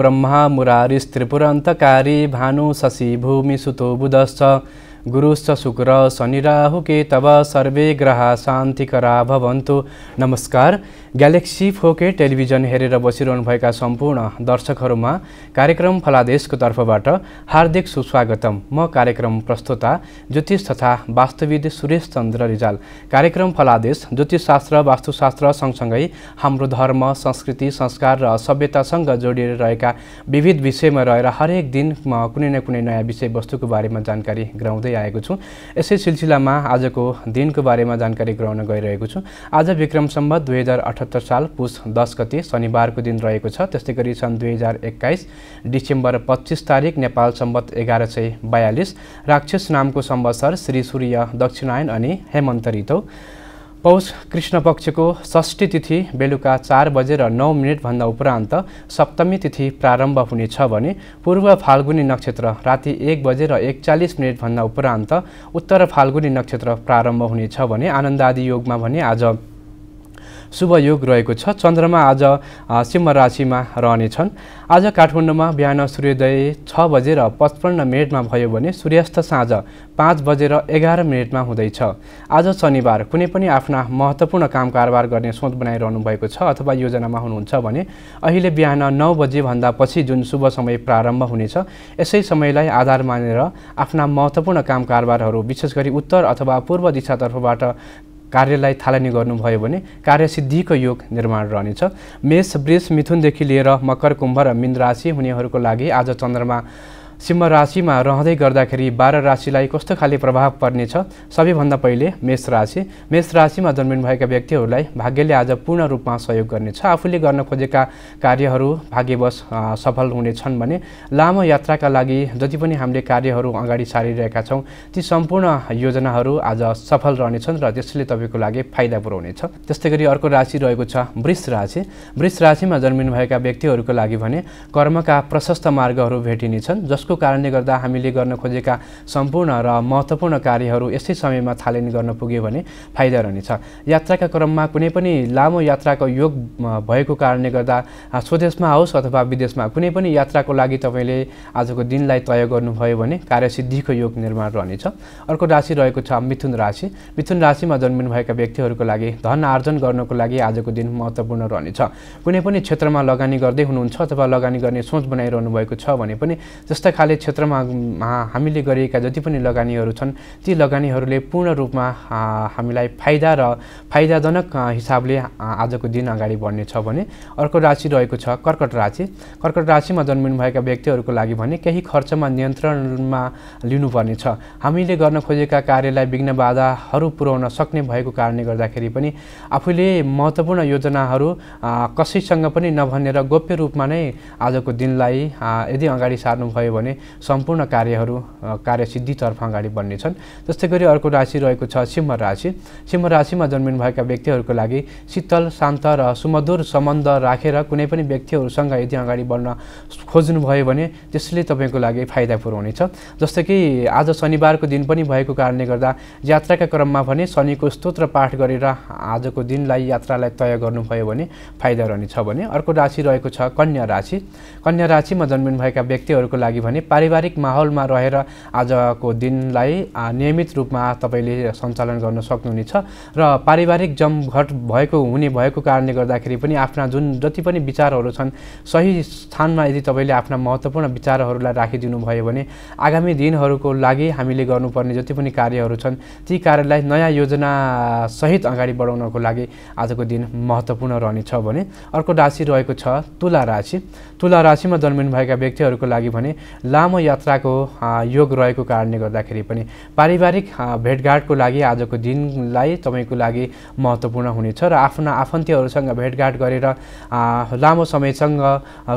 ब्रह्मा मुरारिस् भानु शशि भूमि सुतो बुधश्च गुरुश्च शुक्र शनि राहु के तब सर्वे ग्रह करा भवन्तु नमस्कार ग्यालेक्सी फोके टेलिभिजन हेरेर बसिरहनु भएका सम्पूर्ण दर्शकहरूमा कार्यक्रम फलादेशको तर्फबाट हार्दिक सुस्वागतम म कार्यक्रम प्रस्तुता ज्योतिष तथा वास्तुविद सुरेश चन्द्र रिजाल कार्यक्रम फलादेश ज्योतिषशास्त्र वास्तुशास्त्र सँगसँगै हाम्रो धर्म संस्कृति संस्कार र सभ्यतासँग जोडिएर रहेका विविध विषयमा रहेर हरेक दिन म कुनै न कुनै नयाँ विषयवस्तुको बारेमा जानकारी गराउँदै आएको छु यसै सिलसिलामा आजको दिनको बारेमा जानकारी गराउन गइरहेको छु आज विक्रम सम्बत दुई हजार अठहत्तर साल पुष दस गते शनिबारको दिन रहेको छ त्यस्तै गरी सन् दुई हजार एक्काइस डिसेम्बर पच्चिस तारिक नेपाल सम्बत एघार सय बयालिस राक्षस नामको संवत्सर श्री सूर्य दक्षिणायन अनि हेमन्त ऋतौ पौष कृष्ण पक्षको षष्ठी तिथि बेलुका चार बजेर नौ मिनटभन्दा उपरान्त सप्तमी तिथि प्रारम्भ हुनेछ भने पूर्व फाल्गुनी नक्षत्र राति एक बजेर एकचालिस मिनटभन्दा उपरान्त उत्तर फाल्गुनी नक्षत्र प्रारम्भ हुनेछ भने आनन्द आदि योगमा भने आज शुभ योग रहेको छ चन्द्रमा आज सिंह राशिमा रहनेछन् आज काठमाडौँमा बिहान सूर्योदय छ बजेर पचपन्न मिनटमा भयो भने सूर्यास्त साँझ पाँच बजेर एघार मिनटमा हुँदैछ आज शनिबार कुनै पनि आफ्ना महत्त्वपूर्ण काम कारोबार गर्ने सोच बनाइरहनु भएको छ अथवा योजनामा हुनुहुन्छ भने अहिले बिहान नौ बजेभन्दा पछि जुन शुभ समय प्रारम्भ हुनेछ यसै समयलाई आधार मानेर आफ्ना महत्त्वपूर्ण काम कारोबारहरू विशेष गरी उत्तर अथवा पूर्व दिशातर्फबाट कार्यलाई थालनी गर्नुभयो भने कार्यसिद्धिको योग निर्माण रहनेछ मेष वृष मिथुनदेखि लिएर मकर कुम्भ र मिन राशि हुनेहरूको लागि आज चन्द्रमा सिंह राशिमा रहँदै गर्दाखेरि बाह्र राशिलाई कस्तो खाले प्रभाव पर्नेछ सबैभन्दा पहिले मेष राशि मेष राशिमा जन्मिनुभएका व्यक्तिहरूलाई भाग्यले आज पूर्ण रूपमा सहयोग गर्नेछ आफूले गर्न खोजेका कार्यहरू भाग्यवश सफल हुनेछन् भने लामो यात्राका लागि जति पनि हामीले कार्यहरू अगाडि सारिरहेका छौँ ती सम्पूर्ण योजनाहरू आज सफल रहनेछन् र त्यसले तपाईँको लागि फाइदा पुऱ्याउनेछ त्यस्तै गरी अर्को राशि रहेको छ वृष राशि वृष राशिमा जन्मिनुभएका व्यक्तिहरूको लागि भने कर्मका प्रशस्त मार्गहरू भेटिनेछन् जस जसको कारणले गर्दा हामीले गर्न खोजेका सम्पूर्ण र महत्त्वपूर्ण कार्यहरू यसै समयमा थालनी गर्न पुग्यो भने फाइदा रहनेछ यात्राका क्रममा कुनै पनि लामो यात्राको योग भएको कारणले गर्दा स्वदेशमा होस् अथवा विदेशमा कुनै पनि यात्राको लागि तपाईँले आजको दिनलाई तय गर्नुभयो भने कार्यसिद्धिको योग निर्माण रहनेछ अर्को राशि रहेको छ मिथुन राशि मिथुन राशिमा जन्मिनुभएका व्यक्तिहरूको लागि धन आर्जन गर्नको लागि आजको दिन महत्त्वपूर्ण रहनेछ कुनै पनि क्षेत्रमा लगानी गर्दै हुनुहुन्छ अथवा लगानी गर्ने सोच बनाइरहनु भएको छ भने पनि जस्ता खाले क्षेत्रमा हामीले गरिएका जति पनि लगानीहरू छन् ती लगानीहरूले पूर्ण रूपमा हामीलाई फाइदा र फाइदाजनक हिसाबले आजको दिन अगाडि बढ्नेछ भने अर्को राशि रहेको छ कर्कट राशि कर्कट राशिमा जन्मिनुभएका व्यक्तिहरूको लागि भने केही खर्चमा नियन्त्रणमा लिनुपर्नेछ हामीले गर्न खोजेका कार्यलाई विघ्न बाधाहरू पुर्याउन सक्ने भएको कारणले गर्दाखेरि पनि आफूले महत्त्वपूर्ण योजनाहरू कसैसँग पनि नभनेर गोप्य रूपमा नै आजको दिनलाई यदि अगाडि सार्नुभयो भने भने सम्पूर्ण कार्यहरू कार्यसिद्धितर्फ अगाडि बढ्नेछन् जस्तै गरी अर्को राशि रहेको छ सिंह राशि सिंह राशिमा भएका व्यक्तिहरूको लागि शीतल शान्त र सुमधुर सम्बन्ध राखेर कुनै पनि व्यक्तिहरूसँग यदि अगाडि बढ्न खोज्नुभयो भने त्यसले तपाईँको लागि फाइदा पुऱ्याउनेछ जस्तै कि आज शनिबारको दिन पनि भएको कारणले गर्दा यात्राका क्रममा भने शनिको स्तोत्र पाठ गरेर आजको दिनलाई यात्रालाई तय गर्नुभयो भने फाइदा रहनेछ भने अर्को राशि रहेको छ कन्या राशि कन्या राशिमा भएका व्यक्तिहरूको लागि भने भने पारिवारिक माहौलमा रहेर आजको दिनलाई नियमित रूपमा तपाईँले सञ्चालन गर्न सक्नुहुनेछ र पारिवारिक जमघट भएको हुने भएको कारणले गर्दाखेरि पनि आफ्ना जुन जति पनि विचारहरू छन् सही स्थानमा यदि तपाईँले आफ्ना महत्त्वपूर्ण विचारहरूलाई राखिदिनु भयो भने आगामी दिनहरूको लागि हामीले गर्नुपर्ने जति पनि कार्यहरू छन् ती कार्यलाई नयाँ सहित अगाडि बढाउनको लागि आजको दिन महत्त्वपूर्ण रहनेछ भने अर्को राशि रहेको छ तुला राशि तुला राशिमा भएका व्यक्तिहरूको लागि भने लामो यात्राको योग रहेको कारणले गर्दाखेरि पनि पारिवारिक भेटघाटको लागि आजको दिनलाई तपाईँको लागि महत्त्वपूर्ण हुनेछ र आफ्ना आफन्तीहरूसँग भेटघाट गरेर लामो समयसँग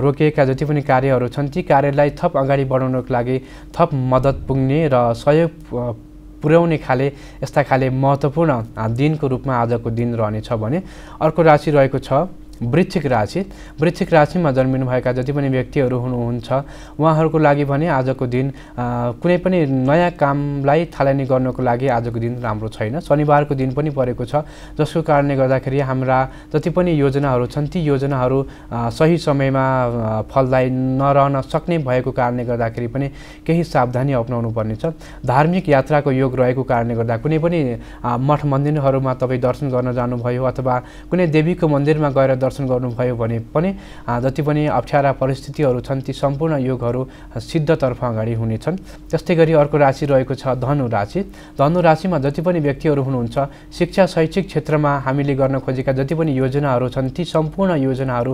रोकिएका जति पनि कार्यहरू छन् ती कार्यलाई थप अगाडि बढाउनको लागि थप मद्दत पुग्ने र सहयोग पुर्याउने खाले यस्ता खाले महत्त्वपूर्ण दिनको रूपमा आजको दिन रहनेछ भने अर्को राशि रहेको छ वृश्चिक राशि वृश्चिक राशिमा जन्मिनुभएका जति पनि व्यक्तिहरू हुनुहुन्छ उहाँहरूको लागि भने आजको दिन कुनै पनि नयाँ कामलाई थालनी गर्नको लागि आजको दिन राम्रो छैन शनिबारको दिन पनि परेको छ जसको कारणले गर्दाखेरि हाम्रा जति पनि योजनाहरू छन् ती योजनाहरू सही समयमा फलदायी नरहन सक्ने भएको कारणले गर्दाखेरि पनि केही सावधानी अप्नाउनु पर्नेछ धार्मिक यात्राको योग रहेको कारणले गर्दा कुनै पनि मठ मन्दिरहरूमा तपाईँ दर्शन गर्न जानुभयो अथवा कुनै देवीको मन्दिरमा गएर दर्शन गर्नुभयो भने पनि जति पनि अप्ठ्यारा परिस्थितिहरू छन् ती सम्पूर्ण योगहरू सिद्धतर्फ अगाडि हुनेछन् त्यस्तै गरी अर्को राशि रहेको छ धनु राशि धनु राशिमा जति पनि व्यक्तिहरू हुनुहुन्छ शिक्षा शैक्षिक क्षेत्रमा हामीले गर्न खोजेका जति पनि योजनाहरू छन् ती सम्पूर्ण योजनाहरू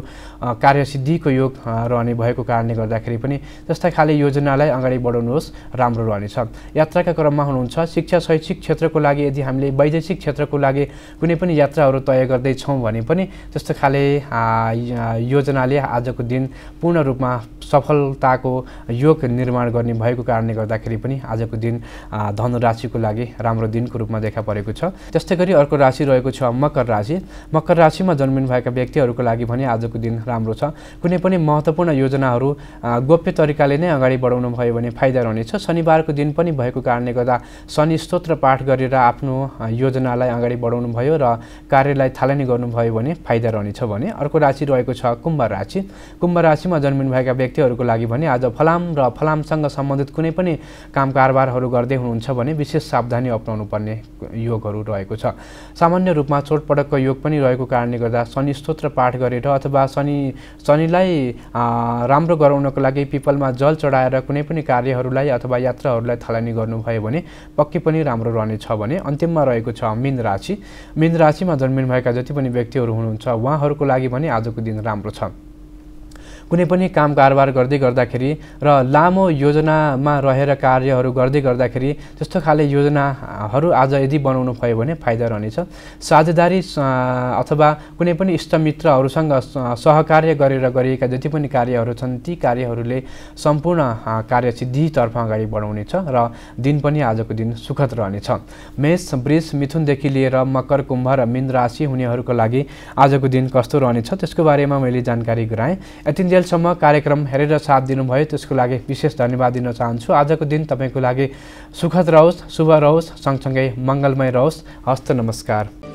कार्यसिद्धिको योग रहने भएको कारणले गर्दाखेरि पनि त्यस्ता खाले योजनालाई अगाडि बढाउनुहोस् राम्रो रहनेछ यात्राका क्रममा हुनुहुन्छ शिक्षा शैक्षिक क्षेत्रको लागि यदि हामीले वैदेशिक क्षेत्रको लागि कुनै पनि यात्राहरू तय गर्दैछौँ भने पनि त्यस्तो खाले चाहिँ योजनाले आजको दिन पूर्ण रूपमा सफलताको योग निर्माण गर्ने भएको कारणले गर्दाखेरि पनि आजको दिन धनुराशिको लागि राम्रो दिनको रूपमा देखा परेको छ त्यस्तै गरी अर्को राशि रहेको छ मकर राशि मकर राशिमा भएका व्यक्तिहरूको लागि भने आजको दिन राम्रो छ कुनै पनि महत्त्वपूर्ण योजनाहरू गोप्य तरिकाले नै अगाडि बढाउनु भयो भने फाइदा रहनेछ शनिबारको दिन पनि भएको कारणले गर्दा शनि स्तोत्र पाठ गरेर आफ्नो योजनालाई अगाडि बढाउनु भयो र कार्यलाई थालनी गर्नुभयो भने फाइदा रहनेछ भने अर्को राशि रहेको छ कुम्भ राशि कुम्भ राशिमा भएका व्यक्तिहरूको लागि भने आज फलाम र फलामसँग सम्बन्धित कुनै पनि काम कारबारहरू गर्दै हुनुहुन्छ भने विशेष सावधानी अप्नाउनु पर्ने योगहरू रहेको छ सामान्य रूपमा चोटपटकको योग पनि रहेको कारणले गर्दा शनि स्तोत्र पाठ गरेर अथवा शनि शनिलाई राम्रो गराउनको लागि पिपलमा जल चढाएर कुनै पनि कार्यहरूलाई अथवा यात्राहरूलाई थालनी गर्नुभयो भने पक्कै पनि राम्रो रहनेछ भने अन्तिममा रहेको छ मीन राशि मीन राशिमा भएका जति पनि व्यक्तिहरू हुनुहुन्छ उहाँहरू को लागि पनि आजको दिन राम्रो छ कुनै पनि काम कारोबार गर्दै गर्दाखेरि र लामो योजनामा रहेर कार्यहरू गर्दै गर्दाखेरि त्यस्तो खाले योजनाहरू आज यदि बनाउनु भयो भने फाइदा रहनेछ साझेदारी अथवा कुनै पनि इष्टमित्रहरूसँग सहकार्य गरेर गरिएका जति पनि कार्यहरू छन् ती कार्यहरूले सम्पूर्ण कार्य सिद्धितर्फ अगाडि बढाउनेछ र दिन पनि आजको दिन सुखद रहनेछ मेष वृष मिथुनदेखि लिएर मकर कुम्भ र मीन राशि हुनेहरूको लागि आजको दिन कस्तो रहनेछ त्यसको बारेमा मैले जानकारी गराएँ यतिन्जेल अहिलेसम्म कार्यक्रम हेरेर साथ दिनुभयो त्यसको लागि विशेष धन्यवाद दिन चाहन्छु आजको दिन तपाईँको लागि सुखद रहोस् शुभ रहोस् सँगसँगै मङ्गलमय रहोस् हस्त नमस्कार